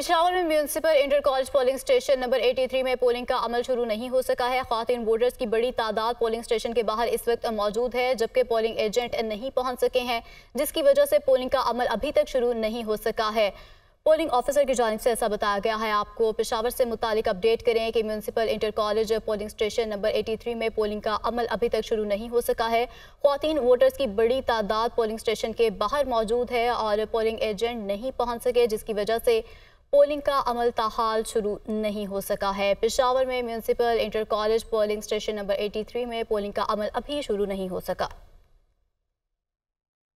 पिछावर में municipal inter college polling station number 83 में polling का अमल शुरू नहीं हो सका है खातन वोटर्स की बड़ी तादाद पोलिंग स्टेशन के बाहर इस वक्त मौजूद है जबकि पोलिंग एजेंट नहीं पहुंच सके हैं जिसकी वजह से पोलिंग का अमल अभी तक शुरू नहीं हो सका है पोलिंग ऑफिसर की जानब से ऐसा बताया गया है आपको पेशावर से मुतालिक अपडेट करें कि municipal inter college polling station number 83 में पोलिंग का अमल अभी तक शुरू नहीं हो सका है खातन वोटर्स की बड़ी तादाद पोलिंग स्टेशन के बाहर मौजूद है और पोलिंग एजेंट नहीं पहुंच सके जिसकी वजह से पोलिंग का अमल ताहाल शुरू नहीं हो सका है पिशावर में municipal inter college polling station number 83 में पोलिंग का अमल अभी शुरू नहीं हो सका